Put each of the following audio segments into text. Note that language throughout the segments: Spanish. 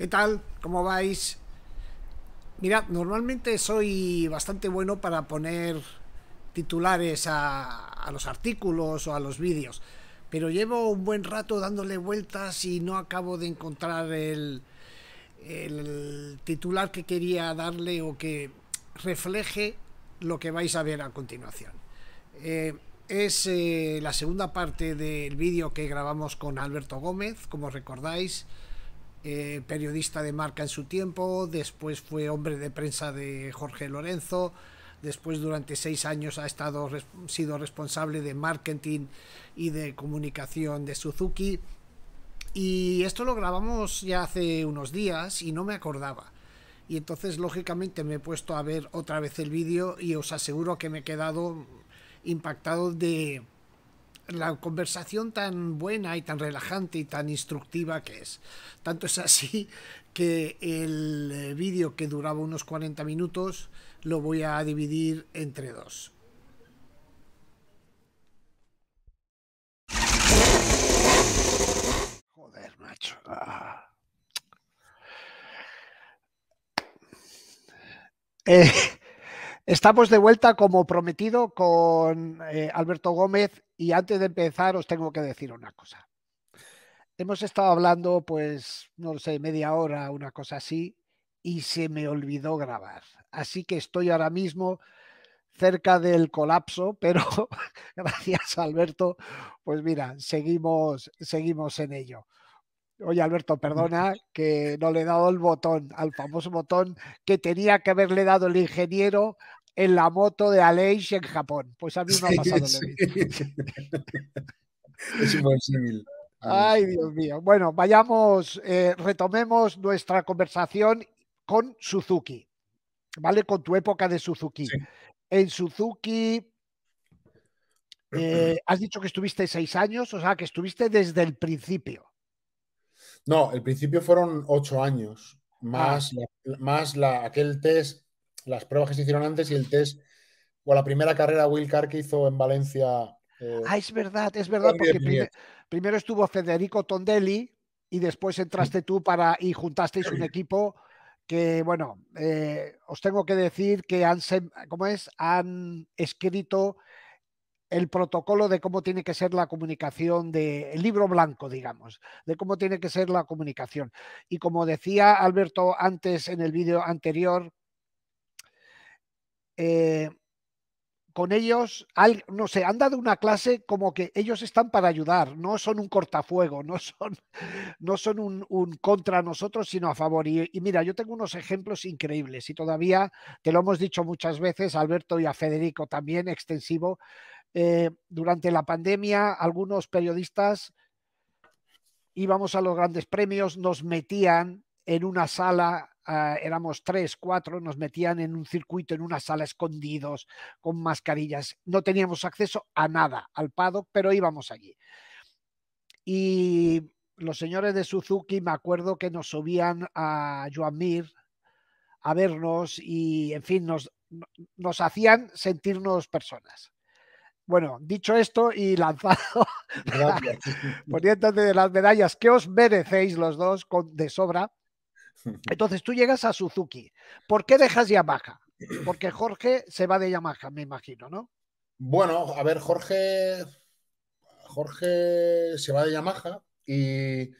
¿Qué tal? ¿Cómo vais? Mirad, normalmente soy bastante bueno para poner titulares a, los artículos o a los vídeos, pero llevo un buen rato dándole vueltas y no acabo de encontrar el, titular que quería darle o que refleje lo que vais a ver a continuación. Eh, es eh, la segunda parte del vídeo que grabamos con Alberto Gómez, como recordáis. Eh, periodista de marca en su tiempo, después fue hombre de prensa de Jorge Lorenzo, después durante seis años ha estado, sido responsable de marketing y de comunicación de Suzuki. Y esto lo grabamos ya hace unos días y no me acordaba. Y entonces, lógicamente, me he puesto a ver otra vez el vídeo y os aseguro que me he quedado impactado de, la conversación tan buena y tan relajante y tan instructiva que es. Tanto es así que el eh, vídeo que duraba unos 40 minutos lo voy a dividir entre dos. Joder, macho. Ah. Eh, estamos de vuelta como prometido con eh, Alberto Gómez y antes de empezar os tengo que decir una cosa. Hemos estado hablando, pues, no sé, media hora, una cosa así, y se me olvidó grabar. Así que estoy ahora mismo cerca del colapso, pero gracias Alberto, pues mira, seguimos, seguimos en ello. Oye, Alberto, perdona que no le he dado el botón, al famoso botón que tenía que haberle dado el ingeniero en la moto de Aleix en Japón. Pues a mí me ha pasado es imposible. Ay, Dios mío. Bueno, vayamos, eh, retomemos nuestra conversación con Suzuki, ¿vale? Con tu época de Suzuki. En Suzuki, eh, has dicho que estuviste seis años, o sea, que estuviste desde el principio. No, el principio fueron ocho años, ah. más, más la, aquel test las pruebas que se hicieron antes y el test, o la primera carrera Will que hizo en Valencia. Eh, ah, es verdad, es verdad, porque primero estuvo Federico Tondelli y después entraste tú para y juntasteis un equipo que, bueno, eh, os tengo que decir que han, ¿cómo es? han escrito el protocolo de cómo tiene que ser la comunicación, de, el libro blanco, digamos, de cómo tiene que ser la comunicación. Y como decía Alberto antes en el vídeo anterior, eh, con ellos, no sé, han dado una clase como que ellos están para ayudar, no son un cortafuego, no son, no son un, contra nosotros, sino a favor. Y, mira, yo tengo unos ejemplos increíbles y todavía te lo hemos dicho muchas veces, Alberto y a Federico también, extensivo. Eh, durante la pandemia, algunos periodistas íbamos a los grandes premios, nos metían en una sala Ah, éramos tres, cuatro, nos metían en un circuito, en una sala escondidos, con mascarillas. No teníamos acceso a nada, al PADO, pero íbamos allí. Y los señores de Suzuki, me acuerdo que nos subían a Joan a vernos y, en fin, nos, nos hacían sentirnos personas. Bueno, dicho esto y lanzado, poniéndote de las medallas que os merecéis los dos con, de sobra, Entonces tú llegas a Suzuki. ¿Por qué dejas Yamaha? Porque Jorge se va de Yamaha, me imagino, ¿no? Bueno, a ver, Jorge. Jorge se va de Yamaha y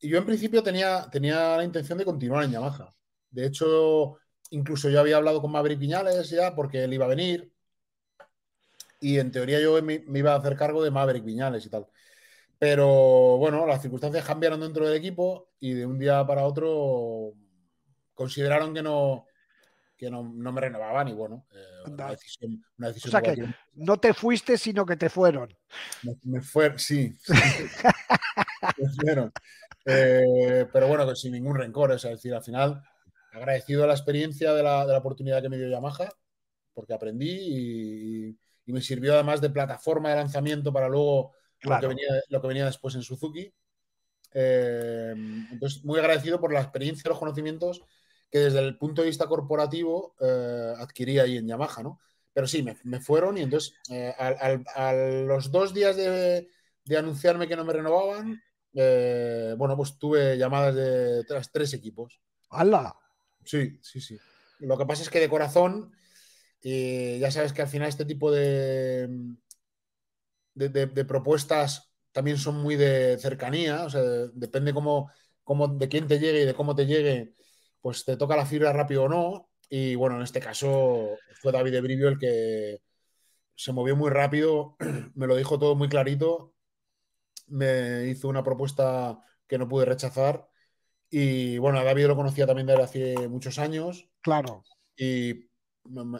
yo en principio tenía, tenía la intención de continuar en Yamaha. De hecho, incluso yo había hablado con Maverick Viñales ya porque él iba a venir y en teoría yo me, me iba a hacer cargo de Maverick Viñales y tal. Pero bueno, las circunstancias cambiaron dentro del equipo y de un día para otro consideraron que no, no, me renovaban y bueno, eh, una, decisión, que no te fuiste, sino que te fueron. Me, fue, sí. Eh, pero bueno, sin ningún rencor, es decir, al final agradecido a la experiencia de la, oportunidad que me dio Yamaha, porque aprendí y me sirvió además de plataforma de lanzamiento para luego lo, que venía, después en Suzuki. Eh, entonces, muy agradecido por la experiencia, y los conocimientos que desde el punto de vista corporativo eh, adquirí ahí en Yamaha, ¿no? Pero sí, me, fueron y entonces eh, a los dos días de, anunciarme que no me renovaban, bueno, pues tuve llamadas de tres equipos. ¡Hala! Sí, sí, sí. Lo que pasa es que de corazón, ya sabes que al final este tipo de, de, propuestas también son muy de cercanía, o sea, depende cómo, cómo, de quién te llegue y de cómo te llegue, pues te toca la fibra rápido o no. Y bueno, en este caso fue David Ebrivio el que se movió muy rápido, me lo dijo todo muy clarito, me hizo una propuesta que no pude rechazar. Y bueno, a David lo conocía también desde hace muchos años. Claro. Y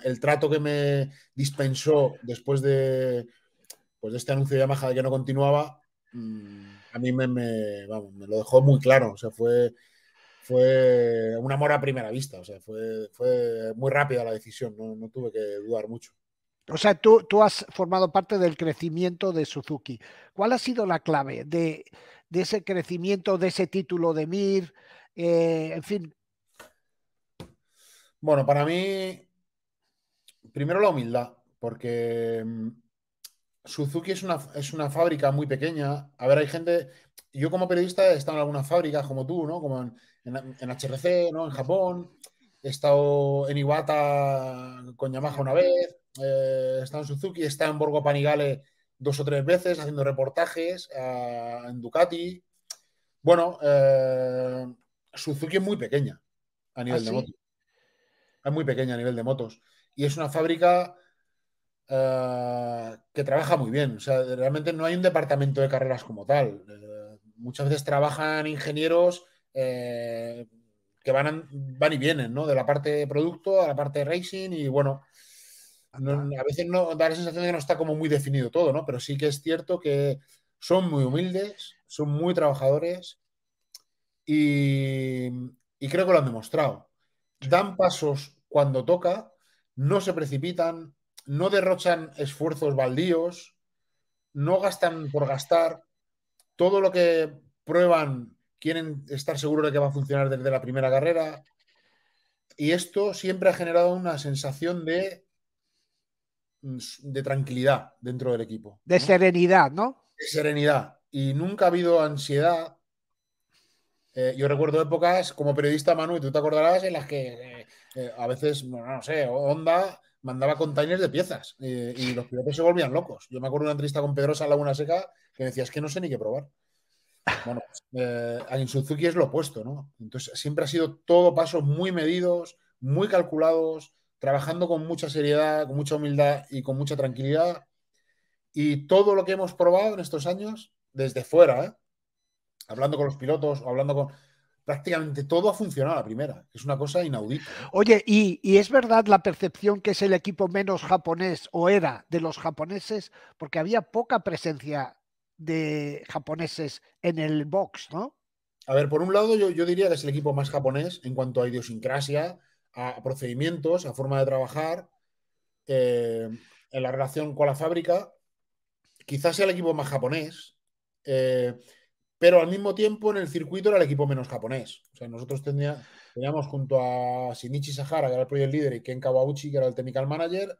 el trato que me dispensó después de pues de este anuncio de Yamaha de que no continuaba, mm. a mí me, lo dejó muy claro. O sea, fue, fue un amor a primera vista. O sea, fue, muy rápida la decisión, no, tuve que dudar mucho. O sea, tú, has formado parte del crecimiento de Suzuki. ¿Cuál ha sido la clave de, ese crecimiento, de ese título de Mir? Eh, en fin. Bueno, para mí, primero la humildad, porque mm, Suzuki es una, es una fábrica muy pequeña. A ver, hay gente. Yo, como periodista, he estado en algunas fábricas como tú, ¿no? Como en, HRC, ¿no? En Japón. He estado en Iwata con Yamaha una vez. Eh, he estado en Suzuki. está en Borgo Panigale dos o tres veces haciendo reportajes en Ducati. Bueno, eh, Suzuki es muy pequeña a nivel ¿Ah, de motos. Es muy pequeña a nivel de motos. Y es una fábrica eh, que trabaja muy bien. O sea, realmente no hay un departamento de carreras como tal. Eh, muchas veces trabajan ingenieros eh, que van, van y vienen, ¿no? De la parte de producto a la parte de racing y bueno. a veces no da la sensación de que no está como muy definido todo, ¿no? Pero sí que es cierto que son muy humildes, son muy trabajadores y creo que lo han demostrado. Dan pasos cuando toca, no se precipitan, no derrochan esfuerzos baldíos, no gastan por gastar, todo lo que prueban quieren estar seguros de que va a funcionar desde la primera carrera. Y esto siempre ha generado una sensación de, de tranquilidad dentro del equipo. De serenidad, ¿no? De serenidad. Y nunca ha habido ansiedad. Eh, yo recuerdo épocas como periodista, Manu, y tú te acordarás, en las que eh, eh, a veces, no, sé, Onda mandaba containers de piezas eh, y los pilotos se volvían locos. Yo me acuerdo de una entrevista con Pedrosa en Laguna Seca que decía, es que no sé ni qué probar. Bueno, en eh, Suzuki es lo opuesto, ¿no? Entonces siempre ha sido todo paso muy medidos, muy calculados, trabajando con mucha seriedad, con mucha humildad y con mucha tranquilidad. Y todo lo que hemos probado en estos años, desde fuera, ¿eh? hablando con los pilotos o hablando con prácticamente todo ha funcionado a la primera. Es una cosa inaudita. ¿eh? Oye, ¿y, es verdad la percepción que es el equipo menos japonés o era de los japoneses? Porque había poca presencia de japoneses en el box, ¿no? A ver, por un lado yo, yo diría que es el equipo más japonés en cuanto a idiosincrasia, a, procedimientos, a forma de trabajar, eh, en la relación con la fábrica. Quizás sea el equipo más japonés. Eh, pero al mismo tiempo en el circuito era el equipo menos japonés. O sea, nosotros teníamos junto a Shinichi Sahara, que era el project líder y Ken Kawauchi, que era el technical manager,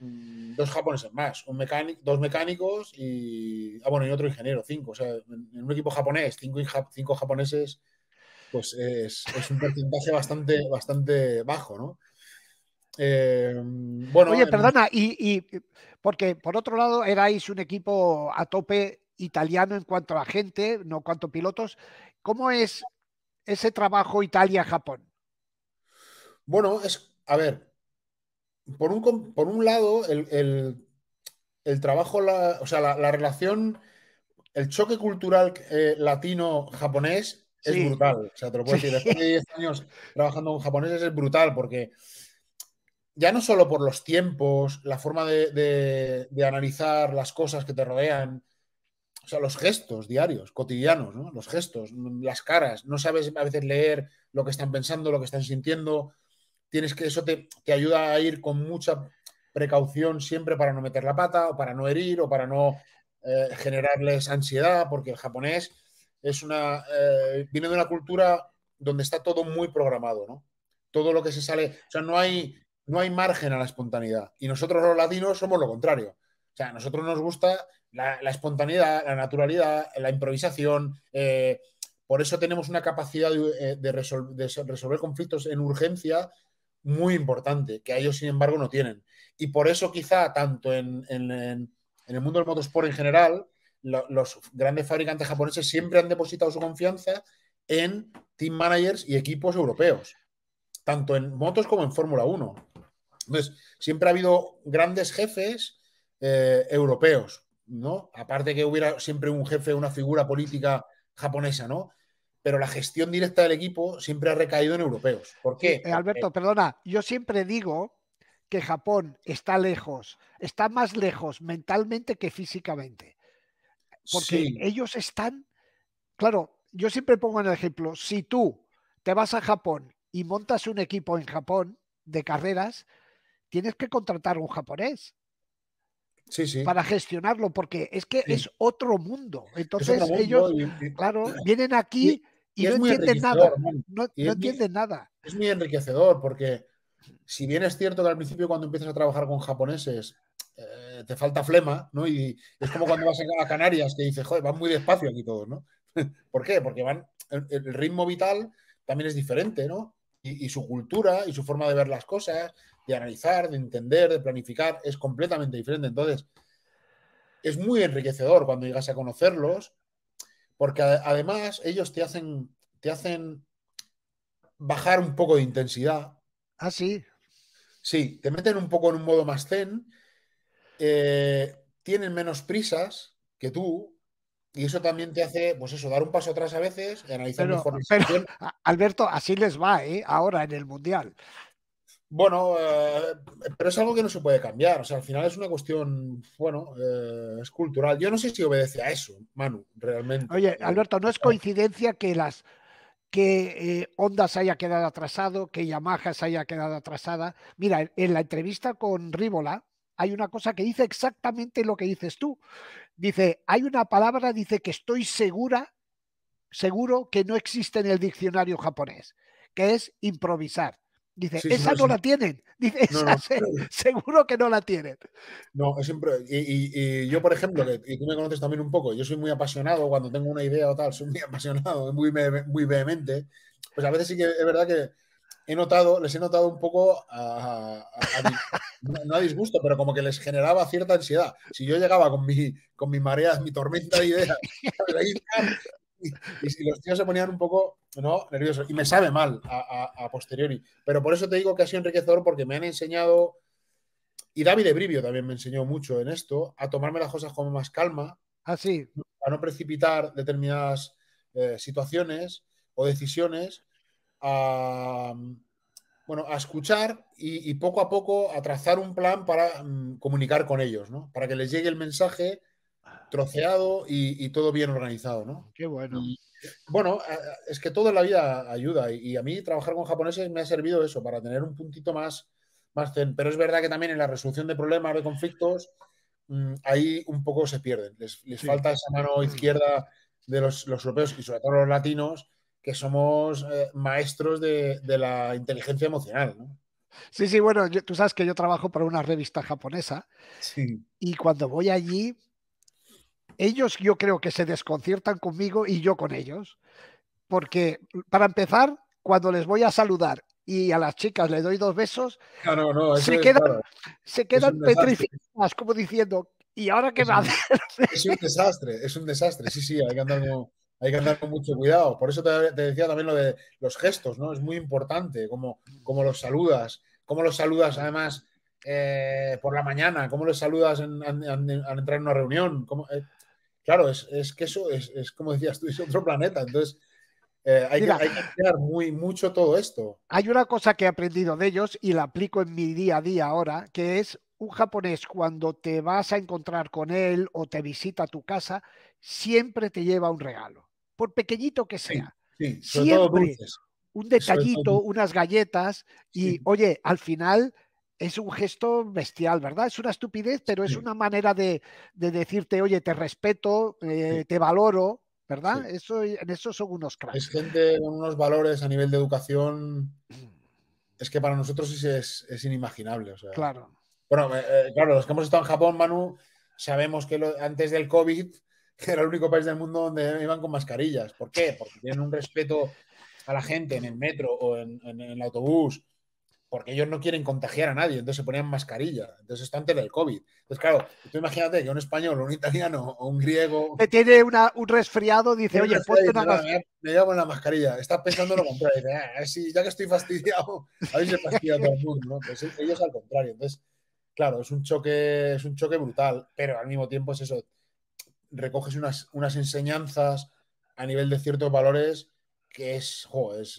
mm, dos japoneses más, un mecánico, dos mecánicos y, ah, bueno, y otro ingeniero, cinco. O sea, en un equipo japonés, cinco, cinco japoneses, pues es, un porcentaje bastante, bastante bajo, ¿no? Eh, bueno, Oye, perdona, y, y, porque por otro lado erais un equipo a tope italiano en cuanto a gente, no cuanto a pilotos. ¿Cómo es ese trabajo Italia-Japón? Bueno, es, a ver, por un, por un lado, el, el, el trabajo, la, o sea, la, relación, el choque cultural eh, latino-japonés es brutal. O sea, te lo puedo decir, después de 10 años trabajando con japoneses es brutal porque ya no solo por los tiempos, la forma de, de analizar las cosas que te rodean, o sea, los gestos diarios, cotidianos, ¿no? Los gestos, mm, las caras, no sabes a veces leer lo que están pensando, lo que están sintiendo. Tienes que, eso te, te ayuda a ir con mucha precaución siempre para no meter la pata, o para no herir, o para no eh, generarles ansiedad, porque el japonés es una. Eh, viene de una cultura donde está todo muy programado, ¿no? Todo lo que se sale. O sea, no hay, no hay margen a la espontaneidad. Y nosotros los latinos somos lo contrario. O sea, a nosotros nos gusta la, espontaneidad, la naturalidad, la improvisación. Eh, por eso tenemos una capacidad de, eh, resolver conflictos en urgencia muy importante, que ellos, sin embargo, no tienen. Y por eso quizá tanto en, el mundo del motorsport en general, los grandes fabricantes japoneses siempre han depositado su confianza en team managers y equipos europeos, tanto en motos como en Fórmula 1. Entonces, siempre ha habido grandes jefes eh, europeos, Aparte que hubiera siempre un jefe, una figura política japonesa, ¿no? Pero la gestión directa del equipo siempre ha recaído en europeos. ¿Por qué? Eh, Alberto, perdona, yo siempre digo que Japón está lejos, está más lejos mentalmente que físicamente. Porque ellos están, claro, yo siempre pongo en el ejemplo, si tú te vas a Japón y montas un equipo en Japón de carreras, tienes que contratar un japonés para gestionarlo, porque es que es otro mundo. Entonces ellos, claro, vienen aquí y, no entienden nada. Es muy enriquecedor porque si bien es cierto que al principio cuando empiezas a trabajar con japoneses eh, te falta flema, ¿no? Y es como cuando vas a Canarias que dices, joder, van muy despacio aquí todos, ¿no? ¿Por qué? Porque van, el, ritmo vital también es diferente, ¿no? y, su cultura y su forma de ver las cosas de analizar, de entender, de planificar, es completamente diferente. Entonces, es muy enriquecedor cuando llegas a conocerlos, porque además ellos te hacen, te hacen bajar un poco de intensidad. Ah, sí. Sí, te meten un poco en un modo más zen, eh, tienen menos prisas que tú, y eso también te hace, pues eso, dar un paso atrás a veces, analizar mejor. Alberto, así les va, ¿eh? Ahora en el Mundial. Bueno, eh, pero es algo que no se puede cambiar. O sea, al final es una cuestión, bueno, eh, es cultural. Yo no sé si obedece a eso, Manu, realmente. Oye, Alberto, no es ah. coincidencia que las que eh, se haya quedado atrasado, que Yamaha se haya quedado atrasada. Mira, en, en la entrevista con Rívola hay una cosa que dice exactamente lo que dices tú. Dice, hay una palabra, dice que estoy segura, seguro que no existe en el diccionario japonés, que es improvisar Dice, esa no, la tienen. Dice, seguro que no la tienen. No, es siempre. Y, yo, por ejemplo, y tú me conoces también un poco, yo soy muy apasionado cuando tengo una idea o tal, soy muy apasionado, muy, muy vehemente. Pues a veces sí que es verdad que he notado, les he notado un poco no a disgusto, pero como que les generaba cierta ansiedad. Si yo llegaba con mi, con mi marea, mi tormenta de ideas, y, si los tíos se ponían un poco ¿no? nerviosos. Y me sabe mal a, posteriori. Pero por eso te digo que ha sido enriquecedor porque me han enseñado, y David Ebrivio también me enseñó mucho en esto, a tomarme las cosas con más calma. así ah, A no precipitar determinadas eh, situaciones o decisiones. A, bueno, a escuchar y, poco a poco a trazar un plan para mm, comunicar con ellos, Para que les llegue el mensaje troceado y, todo bien organizado, ¿no? Qué bueno. Mm. bueno, es que toda la vida ayuda y, a mí trabajar con japoneses me ha servido eso, para tener un puntito más, más Pero es verdad que también en la resolución de problemas, de conflictos, mm, ahí un poco se pierden. Les, falta esa mano mm. izquierda de los, europeos y sobre todo los latinos, que somos eh, maestros de, la inteligencia emocional, Sí, sí, bueno, tú sabes que yo trabajo para una revista japonesa y cuando voy allí ellos yo creo que se desconciertan conmigo y yo con ellos. Porque para empezar, cuando les voy a saludar y a las chicas les doy dos besos, se, quedan, petrificadas, como diciendo, ¿y ahora qué va a hacer? Es un desastre, es un desastre, sí, sí, hay que andar con, hay que andar mucho cuidado. Por eso te, decía también lo de los gestos, ¿no? Es muy importante, como, los saludas, cómo los saludas además eh, por la mañana, cómo los saludas al entrar en una reunión. Eh, Claro, es, que eso es, como decías tú, es otro planeta. Entonces, eh, hay, que, hay, muy, mucho todo esto. Hay una cosa que he aprendido de ellos y la aplico en mi día a día ahora, que es un japonés cuando te vas a encontrar con él o te visita tu casa, siempre te lleva un regalo, por pequeñito que sea. Sí, siempre un detallito, unas galletas y, oye, al final es un gesto bestial, ¿verdad? Es una estupidez, pero es una manera de, decirte, oye, te respeto, eh, te valoro, ¿verdad? Eso, en eso son unos cracks. Es gente con unos valores a nivel de educación. Es que para nosotros es, es inimaginable. Claro. Bueno, eh, eh, claro, los que hemos estado en Japón, Manu, sabemos que antes del COVID, era el único país del mundo donde iban con mascarillas. ¿Por qué? Porque tienen un respeto a la gente en el metro o en el autobús porque ellos no quieren contagiar a nadie, entonces se ponían mascarilla, entonces está antes del COVID. Entonces, claro, tú imagínate que un español, un italiano o un griego... Que tiene un resfriado, dice, oye, ponte una mascarilla. Me llevo una mascarilla, estás pensando lo contrario, dice, ah, ya que estoy fastidiado, a ver si fastidia todo mundo, ¿no? Pues ellos al contrario, entonces, claro, es un choque, es un choque brutal, pero al mismo tiempo es eso, recoges unas, unas enseñanzas a nivel de ciertos valores que es,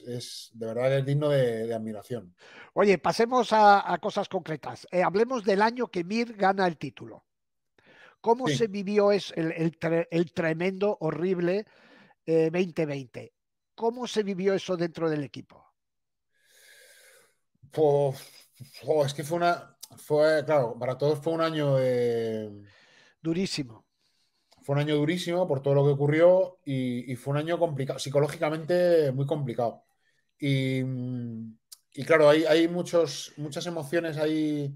es, de verdad es digno de, admiración. Oye, pasemos a, cosas concretas. Eh, hablemos del año que Mir gana el título. ¿Cómo se vivió es el, tremendo, horrible 2020? Eh, ¿Cómo se vivió eso dentro del equipo? Pues, es que fue una, fue, claro, para todos fue un año... Eh, Durísimo fue un año durísimo por todo lo que ocurrió y, fue un año complicado, psicológicamente muy complicado. Y, claro, hay, muchos, muchas emociones ahí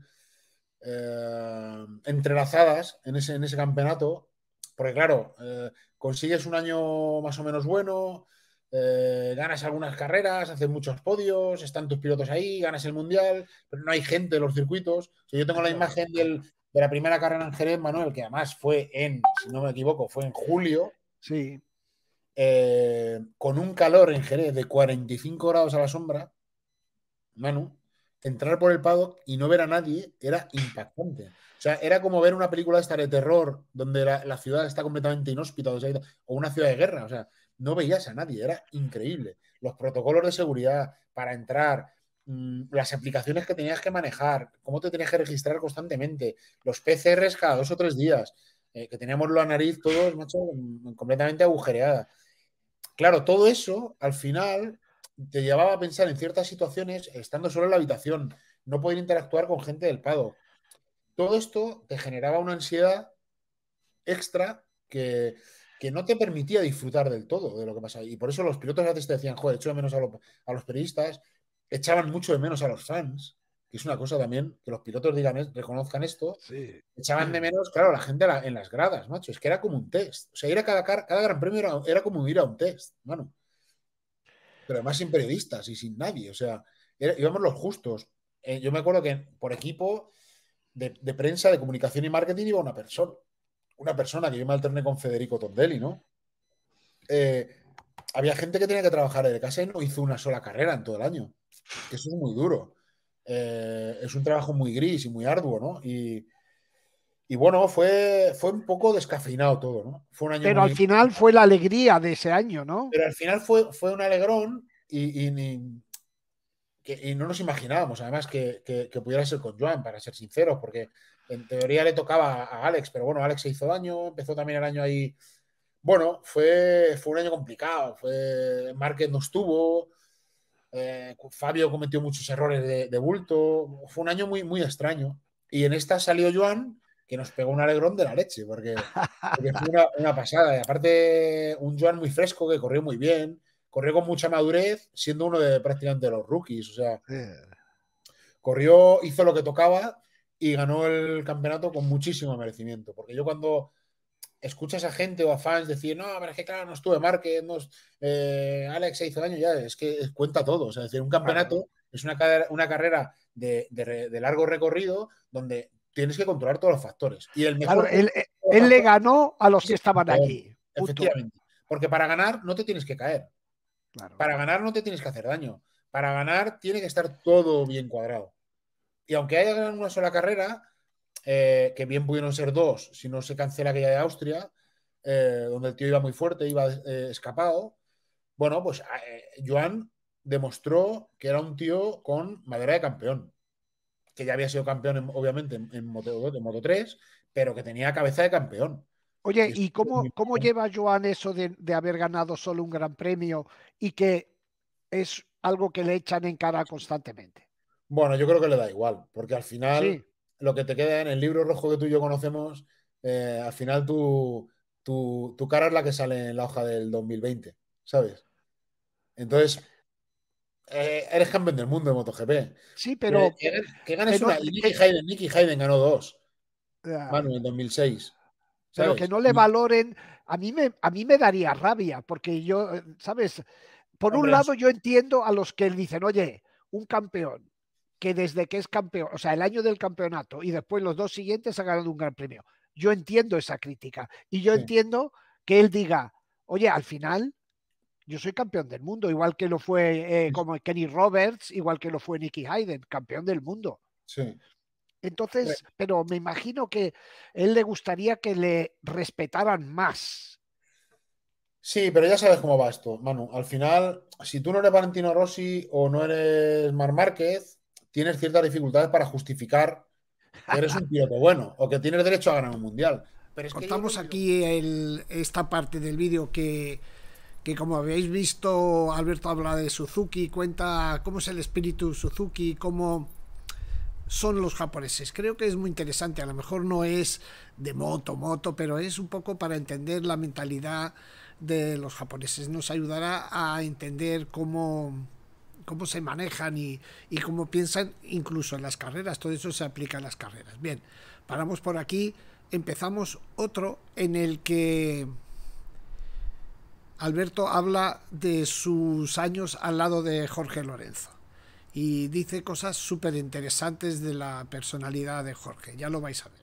eh, entrelazadas en ese, en ese campeonato, porque claro, eh, consigues un año más o menos bueno, eh, ganas algunas carreras, haces muchos podios, están tus pilotos ahí, ganas el mundial, pero no hay gente en los circuitos. yo tengo la imagen del, de la primera carrera en Jerez, Manuel, que además fue en, si no me equivoco, fue en julio. Sí. Eh, con un calor en Jerez de 45 grados a la sombra, Manu, entrar por el paddock y no ver a nadie era impactante. O sea, era como ver una película de terror donde la, ciudad está completamente inhóspita o, o, una ciudad de guerra. O sea, no veías a nadie, era increíble. Los protocolos de seguridad para entrar, Mm, las aplicaciones que tenías que manejar, cómo te tenías que registrar constantemente, los PCRs cada dos o tres días, eh, que teníamos la nariz todos, macho, mm, completamente agujereada. Claro, todo eso al final te llevaba a pensar en ciertas situaciones estando solo en la habitación, no poder interactuar con gente del pado. Todo esto te generaba una ansiedad extra que, no te permitía disfrutar del todo de lo que pasaba. Y por eso los pilotos antes te decían, joder, echo de menos a, a los periodistas, echaban mucho de menos a los fans, que es una cosa también que los pilotos digan, reconozcan esto. Echaban de menos, claro, la gente en las gradas, macho. Es que era como un test. O sea, ir a cada, cada gran premio era, como ir a un test, mano. Pero además sin periodistas y sin nadie. O sea, íbamos los justos. Eh, yo me acuerdo que por equipo de, prensa, de comunicación y marketing iba una persona. Una persona que yo me alterné con Federico Tondelli, ¿no? Eh, había gente que tenía que trabajar de casa y no hizo una sola carrera en todo el año que eso es muy duro. Eh, es un trabajo muy gris y muy arduo, ¿no? Y, bueno, fue, fue un poco descafeinado todo, ¿no? Pero al final fue la alegría de ese año, ¿no? Pero al final fue, fue un alegrón y, y, no nos imaginábamos, además, que, pudiera ser con Joan, para ser sinceros, porque en teoría le tocaba a Alex, pero bueno, Alex se hizo daño, empezó también el año ahí. Bueno, fue, fue un año complicado, fue Márquez no estuvo, eh, Fabio cometió muchos errores de, bulto. Fue un año muy, muy extraño. Y en esta salió Joan, que nos pegó un alegrón de la leche, porque, fue una, pasada. Y aparte, un Joan muy fresco que corrió muy bien, corrió con mucha madurez, siendo uno de prácticamente de los rookies. O sea, corrió, hizo lo que tocaba y ganó el campeonato con muchísimo merecimiento. Porque yo cuando escuchas a gente o a fans decir, no, pero es que claro, no estuve Marquez, no, eh, Alex se hizo daño, ya, es que eh, cuenta todo. O sea, es decir, un campeonato es una, una carrera de, largo recorrido donde tienes que controlar todos los factores. Y el mejor. Eh, él, le ganó a los que estaban allí. Efectivamente. Porque para ganar no te tienes que caer. Para ganar no te tienes que hacer daño. Para ganar tiene que estar todo bien cuadrado. Y aunque haya ganado una sola carrera, eh, que bien pudieron ser dos, si no se cancela aquella de Austria, eh, donde el tío iba muy fuerte, iba eh, escapado. Bueno, pues ah, Joan demostró que era un tío con madera de campeón, que ya había sido campeón, obviamente, en, modo Moto, Moto 3, pero que tenía cabeza de campeón. Oye, ¿y cómo, cómo lleva Joan eso de, haber ganado solo un gran premio y que es algo que le echan en cara constantemente? Bueno, yo creo que le da igual, porque al final lo que te queda en el libro rojo que tú y yo conocemos, eh, al final tu, cara es la que sale en la hoja del 2020, ¿sabes? Entonces, eh, eres campeón del mundo de MotoGP. Sí, pero... Que, ganes una. Nicky Hayden, ganó dos. Bueno, en en 2006. Pero que no le valoren... A mí, me, daría rabia, porque yo, eh, ¿sabes? Por un lado, yo entiendo a los que dicen, oye, un campeón, que desde que es campeón, o sea, el año del campeonato y después los dos siguientes ha ganado un gran premio. Yo entiendo esa crítica y yo entiendo que él diga, oye, al final yo soy campeón del mundo, igual que lo fue eh, como Kenny Roberts, igual que lo fue Nicky Hayden, campeón del mundo. Sí. Entonces, pero me imagino que él le gustaría que le respetaran más. Sí, pero ya sabes cómo va esto, Manu. Al final, si tú no eres Valentino Rossi o no eres Mar Márquez, tienes ciertas dificultades para justificar que eres un piloto bueno o que tienes derecho a ganar un mundial. Pero es aquí esta parte del vídeo que, que, como habéis visto, Alberto habla de Suzuki, cuenta cómo es el espíritu Suzuki, cómo son los japoneses. Creo que es muy interesante, a lo mejor no es de moto, moto, pero es un poco para entender la mentalidad de los japoneses. Nos ayudará a entender cómo cómo se manejan y, cómo piensan incluso en las carreras. Todo eso se aplica a las carreras. Bien, paramos por aquí. Empezamos otro en el que Alberto habla de sus años al lado de Jorge Lorenzo y dice cosas súper interesantes de la personalidad de Jorge. Ya lo vais a ver.